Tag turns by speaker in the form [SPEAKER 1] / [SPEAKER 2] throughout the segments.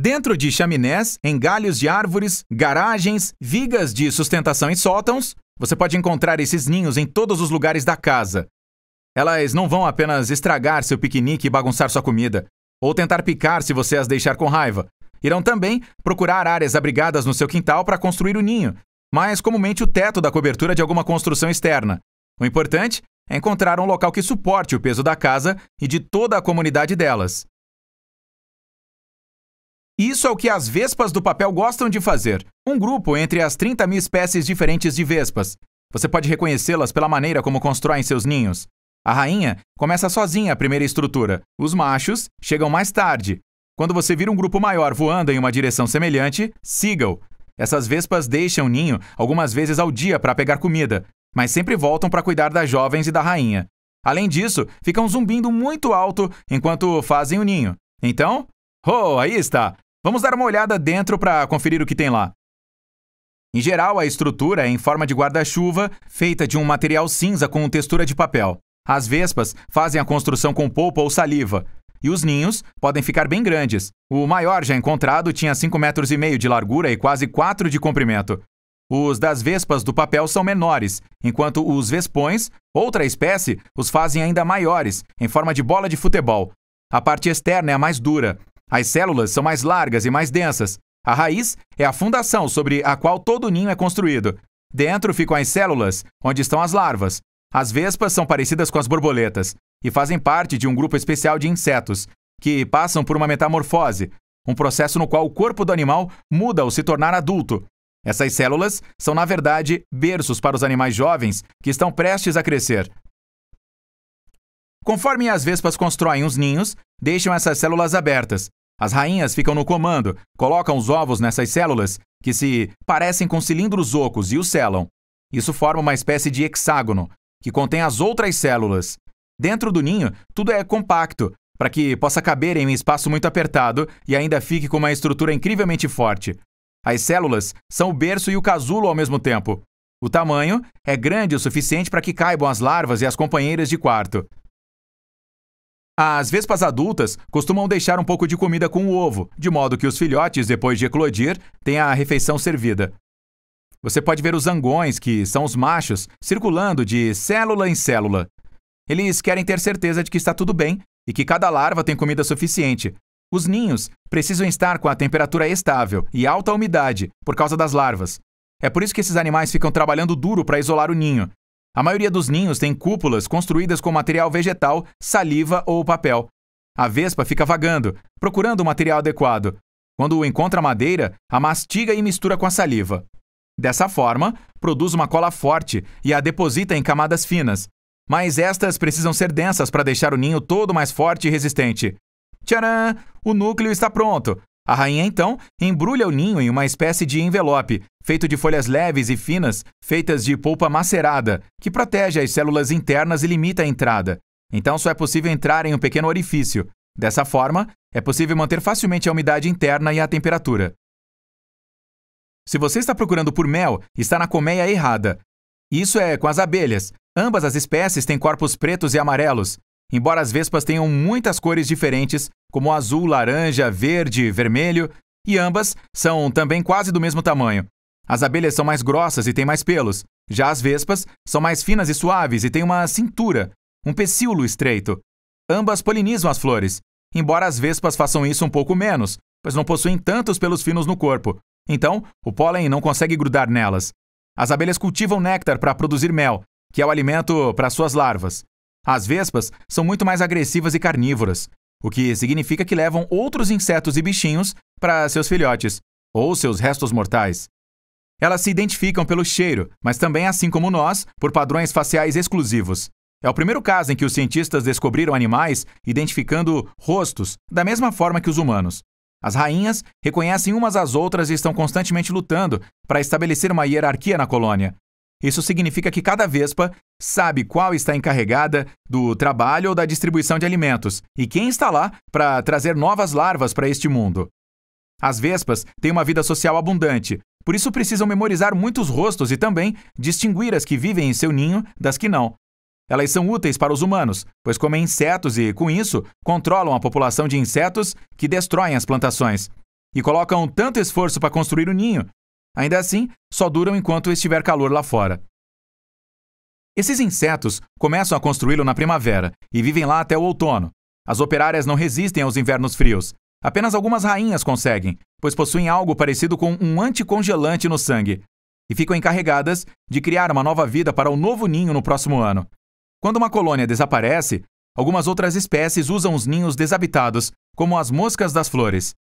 [SPEAKER 1] Dentro de chaminés, engalhos de árvores, garagens, vigas de sustentação e sótãos, você pode encontrar esses ninhos em todos os lugares da casa. Elas não vão apenas estragar seu piquenique e bagunçar sua comida, ou tentar picar se você as deixar com raiva. Irão também procurar áreas abrigadas no seu quintal para construir o ninho, mas comumente o teto da cobertura de alguma construção externa. O importante é encontrar um local que suporte o peso da casa e de toda a comunidade delas. Isso é o que as vespas do papel gostam de fazer. Um grupo entre as 30 mil espécies diferentes de vespas. Você pode reconhecê-las pela maneira como constroem seus ninhos. A rainha começa sozinha a primeira estrutura. Os machos chegam mais tarde. Quando você vir um grupo maior voando em uma direção semelhante, siga-o. Essas vespas deixam o ninho algumas vezes ao dia para pegar comida, mas sempre voltam para cuidar das jovens e da rainha. Além disso, ficam zumbindo muito alto enquanto fazem o ninho. Então, oh, aí está! Vamos dar uma olhada dentro para conferir o que tem lá. Em geral, a estrutura é em forma de guarda-chuva, feita de um material cinza com textura de papel. As vespas fazem a construção com polpa ou saliva, e os ninhos podem ficar bem grandes. O maior já encontrado tinha 5,5 metros e meio de largura e quase 4 de comprimento. Os das vespas do papel são menores, enquanto os vespões, outra espécie, os fazem ainda maiores, em forma de bola de futebol. A parte externa é a mais dura, as células são mais largas e mais densas. A raiz é a fundação sobre a qual todo o ninho é construído. Dentro ficam as células, onde estão as larvas. As vespas são parecidas com as borboletas e fazem parte de um grupo especial de insetos, que passam por uma metamorfose, um processo no qual o corpo do animal muda ao se tornar adulto. Essas células são, na verdade, berços para os animais jovens que estão prestes a crescer. Conforme as vespas constroem os ninhos, deixam essas células abertas, as rainhas ficam no comando, colocam os ovos nessas células, que se parecem com cilindros ocos e os selam. Isso forma uma espécie de hexágono, que contém as outras células. Dentro do ninho, tudo é compacto, para que possa caber em um espaço muito apertado e ainda fique com uma estrutura incrivelmente forte. As células são o berço e o casulo ao mesmo tempo. O tamanho é grande o suficiente para que caibam as larvas e as companheiras de quarto. As vespas adultas costumam deixar um pouco de comida com o ovo, de modo que os filhotes, depois de eclodir, tenham a refeição servida. Você pode ver os zangões, que são os machos, circulando de célula em célula. Eles querem ter certeza de que está tudo bem e que cada larva tem comida suficiente. Os ninhos precisam estar com a temperatura estável e alta umidade por causa das larvas. É por isso que esses animais ficam trabalhando duro para isolar o ninho, a maioria dos ninhos tem cúpulas construídas com material vegetal, saliva ou papel. A vespa fica vagando, procurando o material adequado. Quando encontra madeira, a mastiga e mistura com a saliva. Dessa forma, produz uma cola forte e a deposita em camadas finas. Mas estas precisam ser densas para deixar o ninho todo mais forte e resistente. Tcharam! O núcleo está pronto. A rainha, então, embrulha o ninho em uma espécie de envelope feito de folhas leves e finas, feitas de polpa macerada, que protege as células internas e limita a entrada. Então só é possível entrar em um pequeno orifício. Dessa forma, é possível manter facilmente a umidade interna e a temperatura. Se você está procurando por mel, está na colmeia errada. Isso é com as abelhas. Ambas as espécies têm corpos pretos e amarelos. Embora as vespas tenham muitas cores diferentes, como azul, laranja, verde, vermelho, e ambas são também quase do mesmo tamanho. As abelhas são mais grossas e têm mais pelos. Já as vespas são mais finas e suaves e têm uma cintura, um pecíolo estreito. Ambas polinizam as flores, embora as vespas façam isso um pouco menos, pois não possuem tantos pelos finos no corpo. Então, o pólen não consegue grudar nelas. As abelhas cultivam néctar para produzir mel, que é o alimento para suas larvas. As vespas são muito mais agressivas e carnívoras, o que significa que levam outros insetos e bichinhos para seus filhotes, ou seus restos mortais. Elas se identificam pelo cheiro, mas também, assim como nós, por padrões faciais exclusivos. É o primeiro caso em que os cientistas descobriram animais identificando rostos, da mesma forma que os humanos. As rainhas reconhecem umas às outras e estão constantemente lutando para estabelecer uma hierarquia na colônia. Isso significa que cada vespa sabe qual está encarregada do trabalho ou da distribuição de alimentos e quem está lá para trazer novas larvas para este mundo. As vespas têm uma vida social abundante, por isso precisam memorizar muitos rostos e também distinguir as que vivem em seu ninho das que não. Elas são úteis para os humanos, pois comem insetos e, com isso, controlam a população de insetos que destroem as plantações. E colocam tanto esforço para construir o ninho, ainda assim, só duram enquanto estiver calor lá fora. Esses insetos começam a construí-lo na primavera e vivem lá até o outono. As operárias não resistem aos invernos frios, Apenas algumas rainhas conseguem, pois possuem algo parecido com um anticongelante no sangue, e ficam encarregadas de criar uma nova vida para o novo ninho no próximo ano. Quando uma colônia desaparece, algumas outras espécies usam os ninhos desabitados, como as moscas das flores.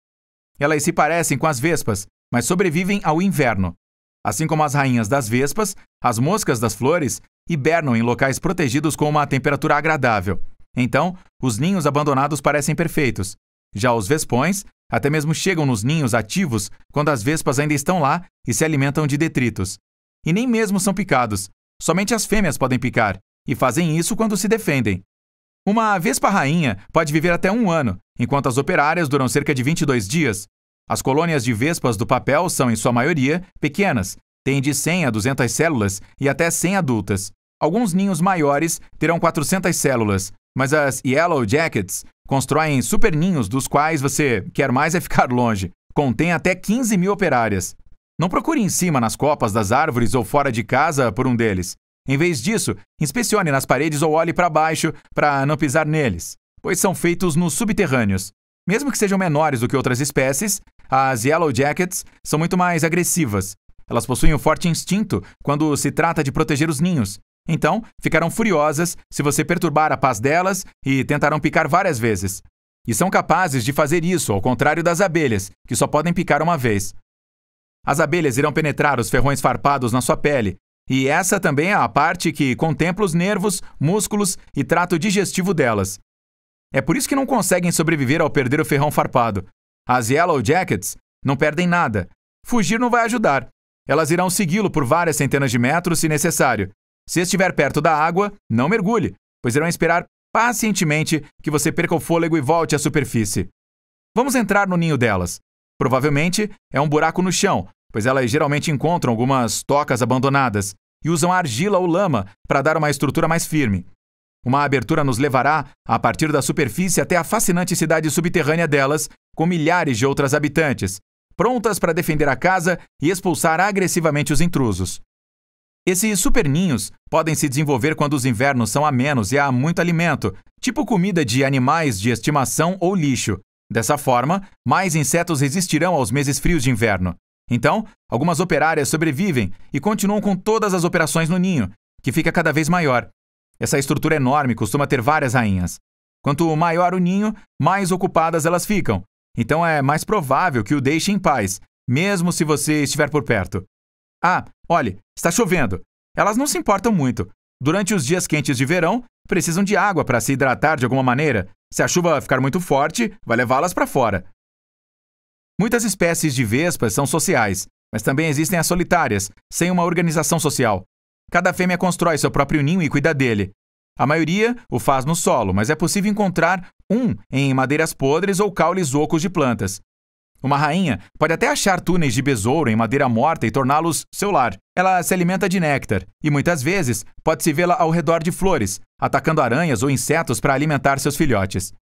[SPEAKER 1] Elas se parecem com as vespas, mas sobrevivem ao inverno. Assim como as rainhas das vespas, as moscas das flores hibernam em locais protegidos com uma temperatura agradável. Então, os ninhos abandonados parecem perfeitos, já os vespões até mesmo chegam nos ninhos ativos quando as vespas ainda estão lá e se alimentam de detritos. E nem mesmo são picados, somente as fêmeas podem picar, e fazem isso quando se defendem. Uma vespa rainha pode viver até um ano, enquanto as operárias duram cerca de 22 dias. As colônias de vespas do papel são, em sua maioria, pequenas, têm de 100 a 200 células e até 100 adultas. Alguns ninhos maiores terão 400 células, mas as Yellow Jackets constroem super ninhos dos quais você quer mais é ficar longe. Contém até 15 mil operárias. Não procure em cima, nas copas das árvores ou fora de casa por um deles. Em vez disso, inspecione nas paredes ou olhe para baixo para não pisar neles, pois são feitos nos subterrâneos. Mesmo que sejam menores do que outras espécies, as Yellow Jackets são muito mais agressivas. Elas possuem um forte instinto quando se trata de proteger os ninhos, então, ficarão furiosas se você perturbar a paz delas e tentarão picar várias vezes. E são capazes de fazer isso, ao contrário das abelhas, que só podem picar uma vez. As abelhas irão penetrar os ferrões farpados na sua pele, e essa também é a parte que contempla os nervos, músculos e trato digestivo delas. É por isso que não conseguem sobreviver ao perder o ferrão farpado. As Yellow Jackets não perdem nada. Fugir não vai ajudar. Elas irão segui-lo por várias centenas de metros se necessário, se estiver perto da água, não mergulhe, pois irão esperar pacientemente que você perca o fôlego e volte à superfície. Vamos entrar no ninho delas. Provavelmente é um buraco no chão, pois elas geralmente encontram algumas tocas abandonadas e usam argila ou lama para dar uma estrutura mais firme. Uma abertura nos levará, a partir da superfície, até a fascinante cidade subterrânea delas, com milhares de outras habitantes, prontas para defender a casa e expulsar agressivamente os intrusos. Esses superninhos podem se desenvolver quando os invernos são amenos e há muito alimento, tipo comida de animais de estimação ou lixo. Dessa forma, mais insetos resistirão aos meses frios de inverno. Então, algumas operárias sobrevivem e continuam com todas as operações no ninho, que fica cada vez maior. Essa estrutura enorme costuma ter várias rainhas. Quanto maior o ninho, mais ocupadas elas ficam. Então é mais provável que o deixe em paz, mesmo se você estiver por perto. Ah, Olhe, está chovendo. Elas não se importam muito. Durante os dias quentes de verão, precisam de água para se hidratar de alguma maneira. Se a chuva ficar muito forte, vai levá-las para fora. Muitas espécies de vespas são sociais, mas também existem as solitárias, sem uma organização social. Cada fêmea constrói seu próprio ninho e cuida dele. A maioria o faz no solo, mas é possível encontrar um em madeiras podres ou caules ocos de plantas. Uma rainha pode até achar túneis de besouro em madeira morta e torná-los seu lar. Ela se alimenta de néctar e muitas vezes pode-se vê-la ao redor de flores, atacando aranhas ou insetos para alimentar seus filhotes.